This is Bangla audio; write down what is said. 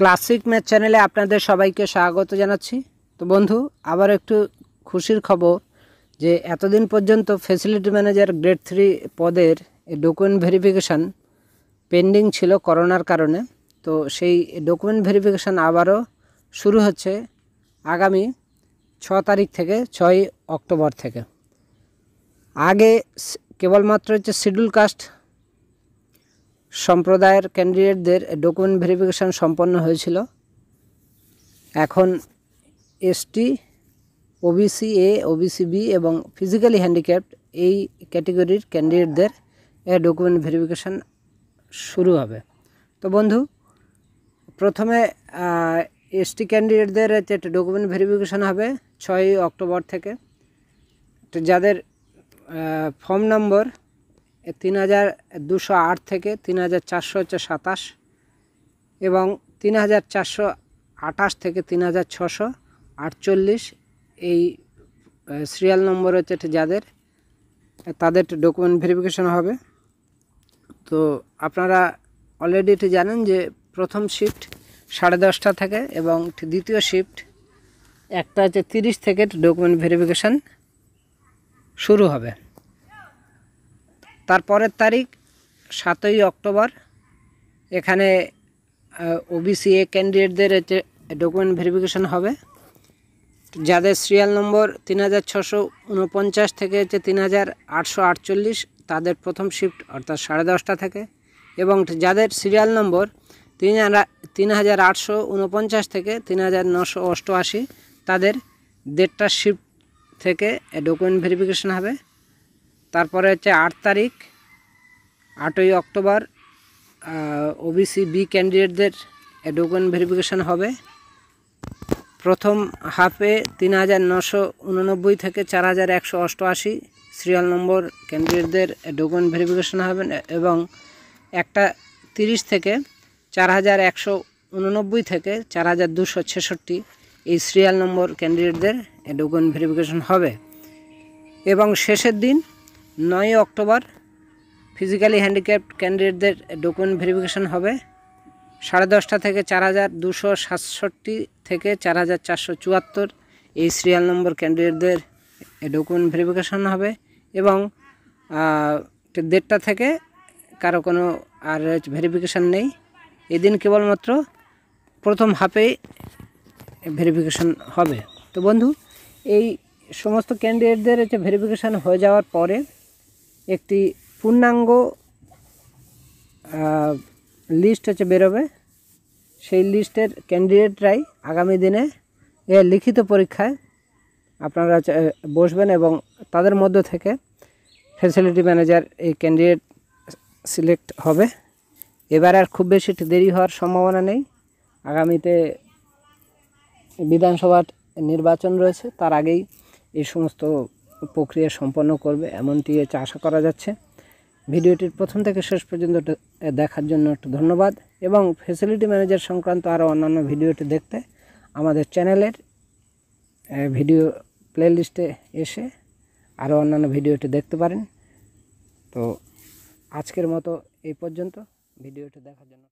ক্লাসিক ম্যাচ চ্যানেলে আপনাদের সবাইকে স্বাগত জানাচ্ছি তো বন্ধু আবার একটু খুশির খবর যে এতদিন পর্যন্ত ফেসিলিটি ম্যানেজার গ্রেড থ্রি পদের ডকুমেন্ট ভেরিফিকেশান পেন্ডিং ছিল করোনার কারণে তো সেই ডকুমেন্ট ভেরিফিকেশান আবারও শুরু হচ্ছে আগামী ছ তারিখ থেকে ছয় অক্টোবর থেকে আগে কেবলমাত্র হচ্ছে শিডিউল কাস্ট সম্প্রদায়ের ক্যান্ডিডেটদের ডকুমেন্ট ভেরিফিকেশান সম্পন্ন হয়েছিল এখন ST OBC A OBC B এবং ফিজিক্যালি হ্যান্ডিক্যাপ্ট এই ক্যাটেগরির ক্যান্ডিডেটদের ডকুমেন্ট ভেরিফিকেশান শুরু হবে তো বন্ধু প্রথমে এসটি ক্যান্ডিডেটদের যেটা ডকুমেন্ট ভেরিফিকেশান হবে ছয়ই অক্টোবর থেকে যাদের ফর্ম নম্বর তিন হাজার দুশো আট থেকে তিন হাজার চারশো হচ্ছে সাতাশ এবং তিন হাজার চারশো আঠাশ থেকে তিন হাজার ছশো আটচল্লিশ এই সিরিয়াল নম্বর হচ্ছে যাদের তাদের ডকুমেন্ট ভেরিফিকেশন হবে তো আপনারা অলরেডি এটি জানেন যে প্রথম শিফট সাড়ে দশটা থেকে এবং দ্বিতীয় শিফট একটা হচ্ছে তিরিশ থেকে ডকুমেন্ট ভেরিফিকেশান শুরু হবে তার পরের তারিখ সাতই অক্টোবর এখানে ওবিসি এ ক্যান্ডিডেটদের ডকুমেন্ট ভেরিফিকেশন হবে যাদের সিরিয়াল নম্বর তিন থেকে হচ্ছে তিন তাদের প্রথম শিফট অর্থাৎ সাড়ে দশটা থেকে এবং যাদের সিরিয়াল নম্বর তিন তিন থেকে তিন হাজার তাদের দেড়টা শিফট থেকে ডকুমেন্ট ভেরিফিকেশন হবে তারপরে হচ্ছে আট তারিখ আটই অক্টোবর ওবিসি বি ক্যান্ডিডেটদের ডকুমেন্ট ভেরিফিকেশান হবে প্রথম হাফে তিন হাজার নশো উননব্বই থেকে চার হাজার একশো অষ্টআশি সিরিয়াল নম্বর ক্যান্ডিডেটদের ডকুমেন্ট ভেরিফিকেশান হবে এবং একটা তিরিশ থেকে চার হাজার একশো উননব্বই থেকে চার হাজার দুশো ছেষট্টি এই সিরিয়াল নম্বর ক্যান্ডিডেটদের ডকুমেন্ট ভেরিফিকেশন হবে এবং শেষের দিন নয় অক্টোবর ফিজিক্যালি হ্যান্ডিক্যাপ ক্যান্ডিডেটদের ডকুমেন্ট ভেরিফিকেশন হবে সাড়ে দশটা থেকে চার হাজার দুশো সাতষট্টি থেকে চার হাজার চারশো চুয়াত্তর এই সিরিয়াল নম্বর ক্যান্ডিডেটদের ডকুমেন্ট ভেরিফিকেশন হবে এবং দেড়টা থেকে কারো কোনো আর ভেরিফিকেশান নেই এদিন কেবলমাত্র প্রথম হাফেই ভেরিফিকেশান হবে তো বন্ধু এই সমস্ত ক্যান্ডিডেটদের হচ্ছে ভেরিফিকেশান হয়ে যাওয়ার পরে একটি পূর্ণাঙ্গ লিস্ট হচ্ছে বেরোবে সেই লিস্টের ক্যান্ডিডেটরাই আগামী দিনে এ লিখিত পরীক্ষায় আপনারা বসবেন এবং তাদের মধ্য থেকে ফ্যাসিলিটি ম্যানেজার এই ক্যান্ডিডেট সিলেক্ট হবে এবার আর খুব বেশি দেরি হওয়ার সম্ভাবনা নেই আগামীতে বিধানসভার নির্বাচন রয়েছে তার আগেই এই সমস্ত প্রক্রিয়া সম্পন্ন করবে এমনটি আশা করা যাচ্ছে ভিডিওটির প্রথম থেকে শেষ পর্যন্ত দেখার জন্য একটু ধন্যবাদ এবং ফেসিলিটি ম্যানেজার সংক্রান্ত আরও অন্যান্য ভিডিওটি দেখতে আমাদের চ্যানেলের ভিডিও প্লেলিস্টে এসে আরও অন্যান্য ভিডিওটি দেখতে পারেন তো আজকের মতো এই পর্যন্ত ভিডিওটি দেখার জন্য